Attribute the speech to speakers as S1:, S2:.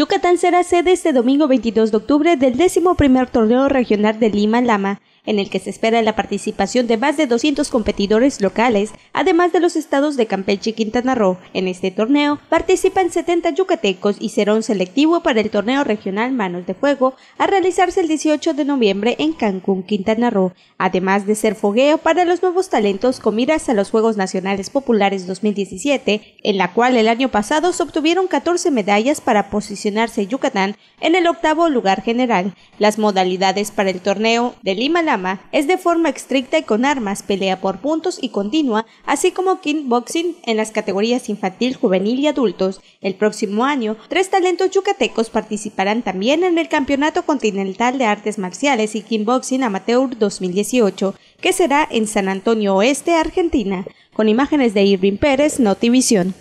S1: Yucatán será sede este domingo 22 de octubre del 11 Torneo Regional de Lima Lama, en el que se espera la participación de más de 200 competidores locales, además de los estados de Campeche y Quintana Roo. En este torneo participan 70 yucatecos y serán selectivo para el torneo regional Manos de Fuego a realizarse el 18 de noviembre en Cancún, Quintana Roo, además de ser fogueo para los nuevos talentos con miras a los Juegos Nacionales Populares 2017, en la cual el año pasado se obtuvieron 14 medallas para posicionar Yucatán en el octavo lugar general. Las modalidades para el torneo de Lima Lama es de forma estricta y con armas, pelea por puntos y continua, así como Boxing en las categorías infantil, juvenil y adultos. El próximo año, tres talentos yucatecos participarán también en el Campeonato Continental de Artes Marciales y Boxing Amateur 2018, que será en San Antonio Oeste, Argentina. Con imágenes de Irving Pérez, Notivision.